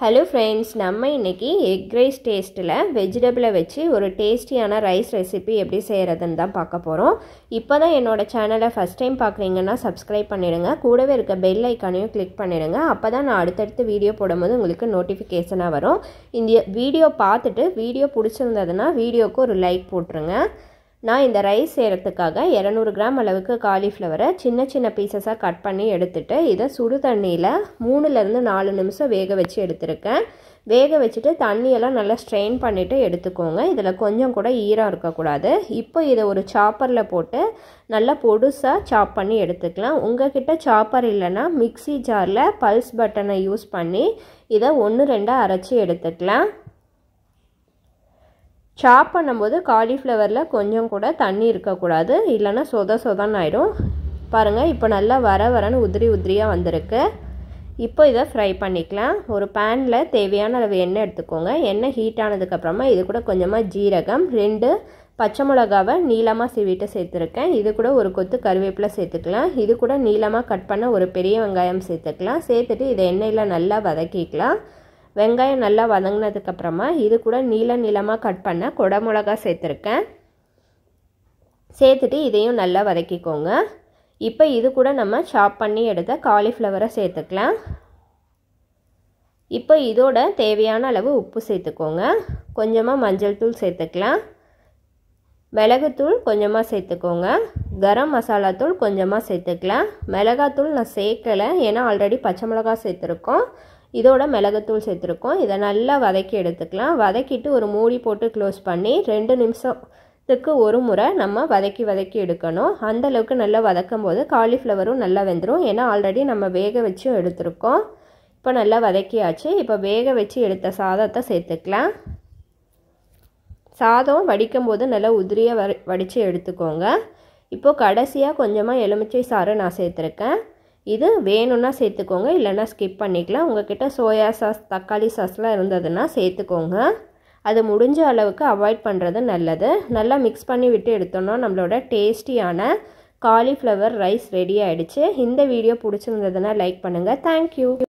hello friends நம்ம இன்றைக்கி egg rice டேஸ்ட்டில் வெஜிடபிளை வச்சு ஒரு டேஸ்டியான ரைஸ் ரெசிபி எப்படி செய்கிறதுன்னு தான் பார்க்க போகிறோம் இப்போ தான் என்னோடய சேனலை ஃபஸ்ட் டைம் பார்க்குறீங்கன்னா சப்ஸ்கிரைப் பண்ணிடுங்க கூடவே இருக்க பெல் ஐக்கானையும் கிளிக் பண்ணிடுங்க அப்போ தான் நான் அடுத்தடுத்து வீடியோ போடும்போது உங்களுக்கு நோட்டிஃபிகேஷனாக வரும் இந்த வீடியோ பார்த்துட்டு வீடியோ பிடிச்சிருந்ததுன்னா வீடியோவுக்கு ஒரு லைக் போட்டுருங்க நான் இந்த ரைஸ் செய்கிறதுக்காக இரநூறு கிராம் அளவுக்கு காலிஃப்ளவரை சின்ன சின்ன பீசஸாக கட் பண்ணி எடுத்துகிட்டு இதை சுடு தண்ணியில் மூணுலேருந்து நாலு நிமிஷம் வேக வச்சு எடுத்திருக்கேன் வேக வச்சுட்டு தண்ணியெல்லாம் நல்லா ஸ்ட்ரெயின் பண்ணிவிட்டு எடுத்துக்கோங்க இதில் கொஞ்சம் கூட ஈரம் இருக்கக்கூடாது இப்போ இதை ஒரு சாப்பரில் போட்டு நல்லா பொடுசாக சாப் பண்ணி எடுத்துக்கலாம் உங்கள் கிட்ட சாப்பர் இல்லைன்னா மிக்சி ஜாரில் பல்ஸ் பட்டனை யூஸ் பண்ணி இதை ஒன்று ரெண்டாக அரைச்சி எடுத்துக்கலாம் சாப் பண்ணும்போது காலிஃப்ளவரில் கொஞ்சம் கூட தண்ணி இருக்கக்கூடாது இல்லைன்னா சொத சொதன்னு ஆயிடும் பாருங்கள் இப்போ நல்லா வர வரன்னு உதிரி உதிரியாக வந்திருக்கு இப்போ இதை ஃப்ரை பண்ணிக்கலாம் ஒரு பேனில் தேவையான அளவு எண்ணெய் எடுத்துக்கோங்க எண்ணெய் ஹீட் ஆனதுக்கப்புறமா இது கூட கொஞ்சமாக ஜீரகம் ரெண்டு பச்சை மிளகாவை நீளமாக சீவிட்டு சேர்த்துருக்கேன் இது கூட ஒரு கொத்து கருவேப்பிலை சேர்த்துக்கலாம் இது கூட நீளமாக கட் பண்ண ஒரு பெரிய வெங்காயம் சேர்த்துக்கலாம் சேர்த்துட்டு இதை எண்ணெயில் நல்லா வதக்கிக்கலாம் வெங்காயம் நல்லா வதங்கினதுக்கப்புறமா இது கூட நீள நீளமாக கட் பண்ண குடை மிளகா சேர்த்துருக்கேன் சேர்த்துட்டு இதையும் நல்லா வதக்கிக்கோங்க இப்போ இது கூட நம்ம சாப் பண்ணி எடுத்த காலிஃப்ளவரை சேர்த்துக்கலாம் இப்போ இதோட தேவையான அளவு உப்பு சேர்த்துக்கோங்க கொஞ்சமாக மஞ்சள் தூள் சேர்த்துக்கலாம் மிளகுத்தூள் கொஞ்சமாக சேர்த்துக்கோங்க கரம் மசாலா தூள் கொஞ்சமாக சேர்த்துக்கலாம் மிளகாத்தூள் நான் சேர்க்கலை ஏன்னா ஆல்ரெடி பச்சை மிளகா சேர்த்துருக்கோம் இதோட மிளகுத்தூள் சேர்த்துருக்கோம் இதை நல்லா வதக்கி எடுத்துக்கலாம் வதக்கிட்டு ஒரு மூடி போட்டு க்ளோஸ் பண்ணி ரெண்டு நிமிஷத்துக்கு ஒரு முறை நம்ம வதக்கி வதக்கி எடுக்கணும் அந்தளவுக்கு நல்லா வதக்கும் போது காலிஃப்ளவரும் நல்லா வெந்துடும் ஏன்னா ஆல்ரெடி நம்ம வேக வச்சும் எடுத்திருக்கோம் இப்போ நல்லா வதக்கியாச்சு இப்போ வேக வச்சு எடுத்த சாதத்தை சேர்த்துக்கலாம் சாதம் வடிக்கும் போது நல்லா உதிரியாக வடித்து எடுத்துக்கோங்க இப்போது கடைசியாக கொஞ்சமாக எலுமிச்சை சாறு நான் சேர்த்துருக்கேன் இது வேணும்னா சேர்த்துக்கோங்க இல்லைன்னா ஸ்கிப் பண்ணிக்கலாம் கிட்டே சோயா சாஸ் தக்காளி சாஸ்லாம் இருந்ததுன்னா சேர்த்துக்கோங்க அது முடிஞ்ச அளவுக்கு அவாய்ட் பண்ணுறது நல்லது நல்லா மிக்ஸ் பண்ணி விட்டு எடுத்தோன்னா நம்மளோட டேஸ்டியான காலிஃப்ளவர் ரைஸ் ரெடி ஆகிடுச்சு இந்த வீடியோ பிடிச்சிருந்ததுன்னா லைக் பண்ணுங்கள் தேங்க்யூ